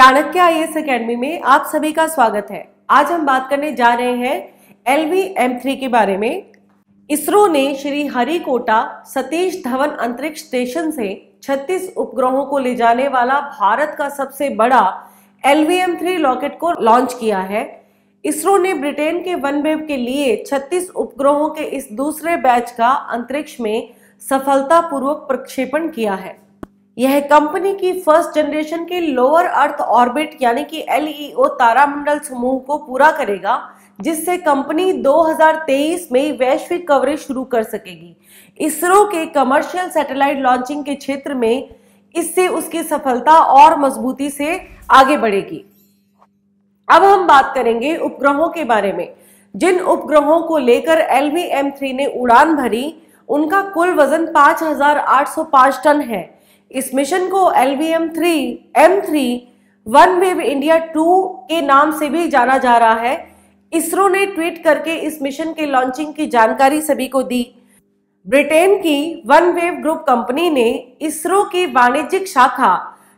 Chanakya I S academy में आप सभी का स्वागत है आज हम बात करने जा रहे हैं एल वी एम थ्री के बारे में इसरो ने श्री हरिकोटा सतीश धवन अंतरिक्ष स्टेशन से 36 उपग्रहों को ले जाने वाला भारत का सबसे बड़ा L V M three rocket को लॉन्च किया है इसरो ने ब्रिटेन के वन वेब के लिए 36 उपग्रहों के इस दूसरे बैच का अंतरिक्ष में सफलतापूर्वक प्रक्षेपण किया है यह कंपनी की फर्स्ट जनरेशन के लोअर अर्थ ऑर्बिट यानी कि एलईओ तारामंडल समूह को पूरा करेगा जिससे कंपनी 2023 में वैश्विक कवरेज शुरू कर सकेगी इसरो के कमर्शियल सैटेलाइट लॉन्चिंग के क्षेत्र में इससे उसकी सफलता और मजबूती से आगे बढ़ेगी अब हम बात करेंगे उपग्रहों के बारे में जिन उपग्रहों को लेकर एल ने उड़ान भरी उनका कुल वजन 5,805 टन है इस मिशन को L V M three M three OneWeb India two के नाम से भी जाना जा रहा है इसरो ने ट्वीट करके इस मिशन के लॉन्चिंग की जानकारी सभी को दी ब्रिटेन की वन वेव ग्रुप कंपनी ने इसरो की वाणिज्यिक शाखा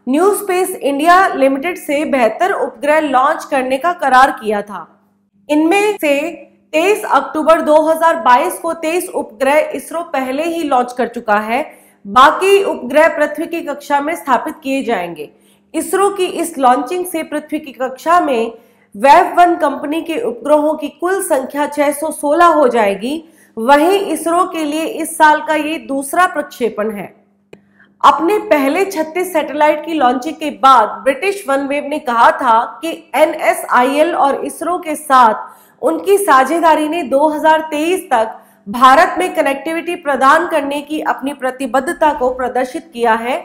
न्यू स्पेस इंडिया लिमिटेड से बेहतर उपग्रह लॉन्च करने का करार किया था इनमें से 23 अक्टूबर 2022 को 23 उपग्रह इसरो पहले ही लॉन्च कर चुका है बाकी उपग्रह पृथ्वी की कक्षा में स्थापित किए जाएंगे इसरो की इस लॉन्चिंग से पृथ्वी की कक्षा में वेब वन कंपनी के उपग्रहों की कुल संख्या 616 हो जाएगी वहीं इसरो के लिए इस साल का ये दूसरा प्रक्षेपण है अपने पहले 36 सैटेलाइट की लॉन्चिंग के बाद ब्रिटिश वनवेव ने कहा था कि एनएसआईएल और इसरो के साथ उनकी साझेदारी ने 2023 तक भारत में कनेक्टिविटी प्रदान करने की अपनी प्रतिबद्धता को प्रदर्शित किया है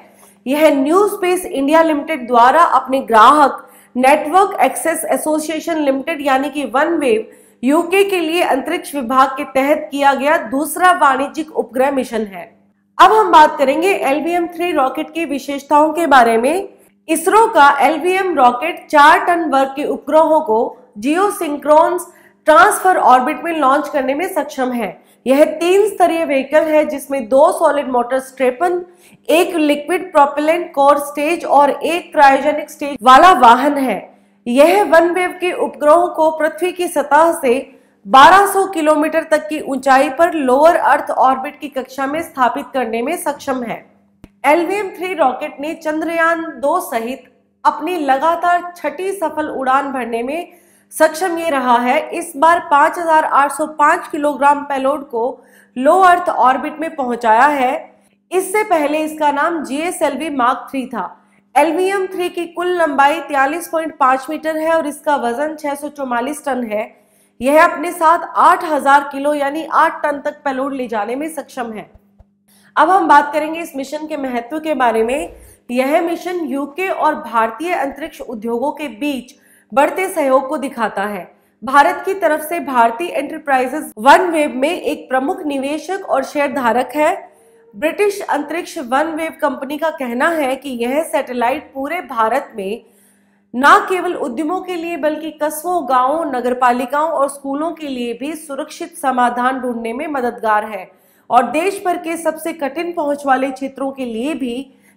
यह न्यू स्पेस इंडिया लिमिटेड द्वारा अपने ग्राहक नेटवर्क एक्सेस एसोसिएशन लिमिटेड यानी कि वन वेव यूके के लिए अंतरिक्ष विभाग के तहत किया गया दूसरा वाणिज्यिक उपग्रह मिशन है अब हम बात करेंगे L V M three rocket की विशेषताओं के बारे में इसरो का एल रॉकेट चार टन वर्ग के उपग्रहों को जियो सिंक्रोन्स ट्रांसफर ऑर्बिट में लॉन्च करने में सक्षम है यह तीन स्तरीय व्हीकल है जिसमें दो सॉलिड मोटर स्ट्रेपन एक लिक्विड प्रोपेलेंट कोर स्टेज और एक क्रायोजेनिक स्टेज वाला वाहन है यह वन वेव के उपग्रहों को पृथ्वी की सतह से 1200 किलोमीटर तक की ऊंचाई पर लोअर अर्थ ऑर्बिट की कक्षा में स्थापित करने में सक्षम है एलवीएम थ्री रॉकेट ने चंद्रयान दो सहित अपनी लगातार छठी सफल उड़ान भरने में सक्षम ये रहा है इस बार 5,805 किलोग्राम पेलोड को लो अर्थ ऑर्बिट में पहुंचाया है इससे पहले इसका नाम जीएसएलवी मार्क थ्री था एलवीएम थ्री की कुल लंबाई 43.5 मीटर है और इसका वजन 644 टन है यह अपने साथ 8000 किलो यानी 8 टन तक पेलोड ले जाने में सक्षम है अब हम बात करेंगे इस मिशन के महत्व के बारे में यह मिशन यूके और भारतीय अंतरिक्ष उद्योगों के बीच बढ़ते सहयोग को दिखाता है भारत की तरफ से भारतीय एंटरप्राइजेस वन वेब में एक प्रमुख निवेशक और शेयर धारक है ब्रिटिश अंतरिक्ष वन वेब कंपनी का कहना है कि यह सैटेलाइट पूरे भारत में न केवल उद्यमों के लिए बल्कि कस्बों गांवों नगरपालिकाओं और स्कूलों के लिए भी सुरक्षित समाधान ढूंढने में मददगार है और देश भर के सबसे कठिन पहुंच वाले क्षेत्रों के लिए भी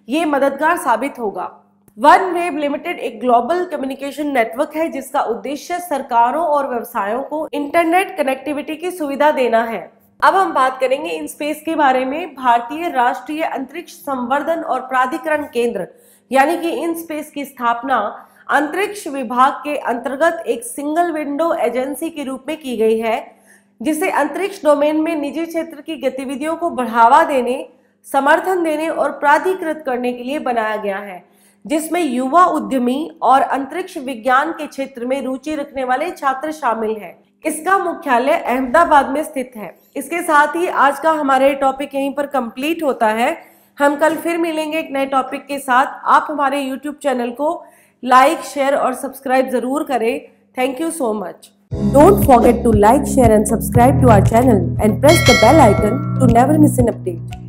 ये मददगार साबित होगा वन वेब लिमिटेड एक ग्लोबल कम्युनिकेशन नेटवर्क है जिसका उद्देश्य सरकारों और व्यवसायों को इंटरनेट कनेक्टिविटी की सुविधा देना है अब हम बात करेंगे इन स्पेस के बारे में भारतीय राष्ट्रीय अंतरिक्ष संवर्धन और प्राधिकरण केंद्र यानी कि इन स्पेस की स्थापना अंतरिक्ष विभाग के अंतर्गत एक सिंगल विंडो एजेंसी के रूप में की गई है जिसे अंतरिक्ष डोमेन में निजी क्षेत्र की गतिविधियों को बढ़ावा देने समर्थन देने और प्राधिकृत करने के लिए बनाया गया है जिसमें युवा उद्यमी और अंतरिक्ष विज्ञान के क्षेत्र में रुचि रखने वाले छात्र शामिल हैं इसका मुख्यालय अहमदाबाद में स्थित है इसके साथ ही आज का हमारे टॉपिक यहीं पर कंप्लीट होता है हम कल फिर मिलेंगे एक नए टॉपिक के साथ आप हमारे यूट्यूब चैनल को लाइक शेयर और सब्सक्राइब जरूर करें thank you so much don't forget to like share and subscribe to our channel and press the bell icon to never miss an update